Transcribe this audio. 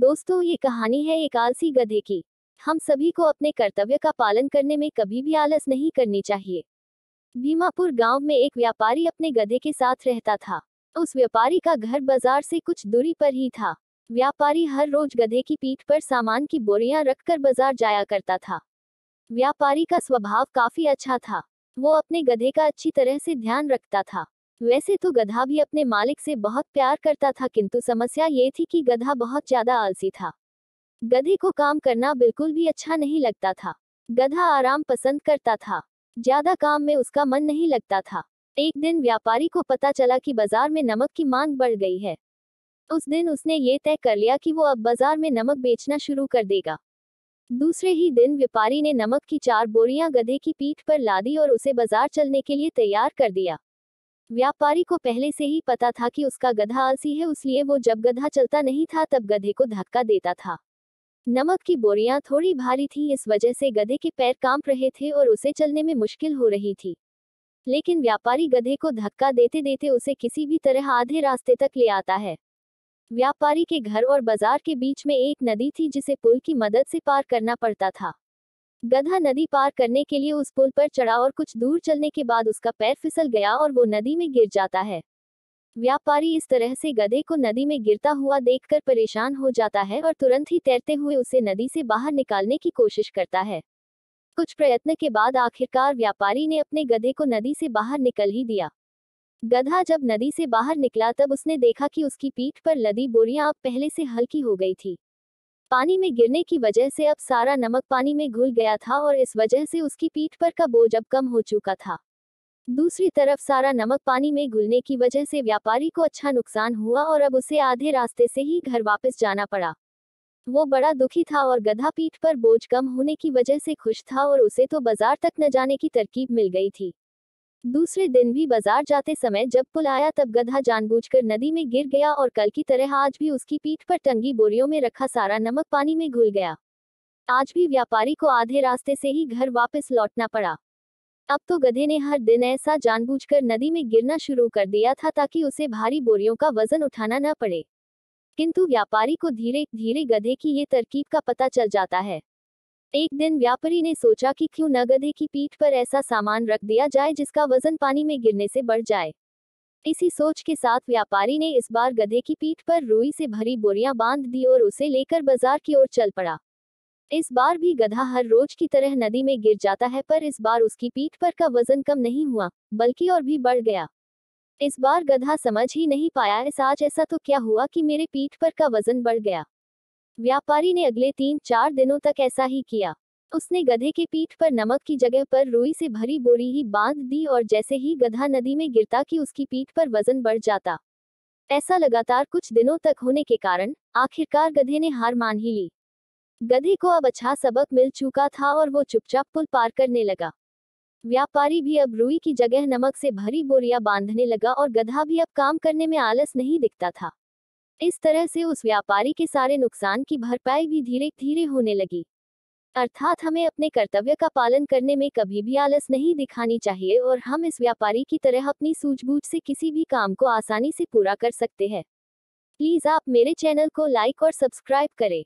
दोस्तों ये कहानी है एक आलसी गधे की हम सभी को अपने कर्तव्य का पालन करने में कभी भी आलस नहीं करनी चाहिए भीमापुर गांव में एक व्यापारी अपने गधे के साथ रहता था उस व्यापारी का घर बाजार से कुछ दूरी पर ही था व्यापारी हर रोज गधे की पीठ पर सामान की बोरियां रखकर बाजार जाया करता था व्यापारी का स्वभाव काफी अच्छा था वो अपने गधे का अच्छी तरह से ध्यान रखता था वैसे तो गधा भी अपने मालिक से बहुत प्यार करता था किंतु समस्या ये थी कि गधा बहुत ज्यादा आलसी था गधे को काम करना बिल्कुल भी अच्छा नहीं लगता था गधा आराम पसंद करता था ज्यादा काम में उसका मन नहीं लगता था एक दिन व्यापारी को पता चला कि बाजार में नमक की मांग बढ़ गई है उस दिन उसने ये तय कर लिया कि वो अब बाजार में नमक बेचना शुरू कर देगा दूसरे ही दिन व्यापारी ने नमक की चार बोरियां गधे की पीठ पर लादी और उसे बाजार चलने के लिए तैयार कर दिया व्यापारी को पहले से ही पता था कि उसका गधा आलसी है उसलिए वो जब गधा चलता नहीं था तब गधे को धक्का देता था नमक की बोरियां थोड़ी भारी थी इस वजह से गधे के पैर कांप रहे थे और उसे चलने में मुश्किल हो रही थी लेकिन व्यापारी गधे को धक्का देते देते उसे किसी भी तरह आधे रास्ते तक ले आता है व्यापारी के घर और बाजार के बीच में एक नदी थी जिसे पुल की मदद से पार करना पड़ता था गधा नदी पार करने के लिए उस पुल पर चढ़ा और कुछ दूर चलने के बाद उसका पैर फिसल गया और वो नदी में गिर जाता है व्यापारी इस तरह से गधे को नदी में गिरता हुआ देखकर परेशान हो जाता है और तुरंत ही तैरते हुए उसे नदी से बाहर निकालने की कोशिश करता है कुछ प्रयत्न के बाद आखिरकार व्यापारी ने अपने गधे को नदी से बाहर निकल ही दिया गधा जब नदी से बाहर निकला तब उसने देखा कि उसकी पीठ पर लदी बोरियां अब पहले से हल्की हो गई थी पानी में गिरने की वजह से अब सारा नमक पानी में घुल गया था और इस वजह से उसकी पीठ पर का बोझ अब कम हो चुका था दूसरी तरफ सारा नमक पानी में घुलने की वजह से व्यापारी को अच्छा नुकसान हुआ और अब उसे आधे रास्ते से ही घर वापस जाना पड़ा वो बड़ा दुखी था और गधा पीठ पर बोझ कम होने की वजह से खुश था और उसे तो बाजार तक न जाने की तरकीब मिल गई थी दूसरे दिन भी बाजार जाते समय जब पुल आया तब गधा जानबूझकर नदी में गिर गया और कल की तरह आज भी उसकी पीठ पर टंगी बोरियों में रखा सारा नमक पानी में घुल गया आज भी व्यापारी को आधे रास्ते से ही घर वापस लौटना पड़ा अब तो गधे ने हर दिन ऐसा जानबूझकर नदी में गिरना शुरू कर दिया था ताकि उसे भारी बोरियों का वजन उठाना न पड़े किंतु व्यापारी को धीरे धीरे गधे की ये तरकीब का पता चल जाता है एक दिन व्यापारी ने सोचा कि क्यों न गधे की पीठ पर ऐसा सामान रख दिया जाए जिसका वजन पानी में गिरने से बढ़ जाए इसी सोच के साथ व्यापारी ने इस बार गधे की पीठ पर रोई से भरी बोरियां बांध दी और उसे लेकर बाजार की ओर चल पड़ा इस बार भी गधा हर रोज की तरह नदी में गिर जाता है पर इस बार उसकी पीठ पर का वजन कम नहीं हुआ बल्कि और भी बढ़ गया इस बार गधा समझ ही नहीं पाया इस आज ऐसा तो क्या हुआ कि मेरे पीठ पर का वजन बढ़ गया व्यापारी ने अगले तीन चार दिनों तक ऐसा ही किया उसने गधे के पीठ पर नमक की जगह पर रुई से भरी बोरी ही बांध दी और जैसे ही गधा नदी में गिरता कि उसकी पीठ पर वजन बढ़ जाता ऐसा लगातार कुछ दिनों तक होने के कारण आखिरकार गधे ने हार मान ही ली गधे को अब अच्छा सबक मिल चुका था और वो चुपचाप पुल पार करने लगा व्यापारी भी अब रुई की जगह नमक से भरी बोरियां बांधने लगा और गधा भी अब काम करने में आलस नहीं दिखता था इस तरह से उस व्यापारी के सारे नुकसान की भरपाई भी धीरे धीरे होने लगी अर्थात हमें अपने कर्तव्य का पालन करने में कभी भी आलस नहीं दिखानी चाहिए और हम इस व्यापारी की तरह अपनी सूझबूझ से किसी भी काम को आसानी से पूरा कर सकते हैं प्लीज़ आप मेरे चैनल को लाइक और सब्सक्राइब करें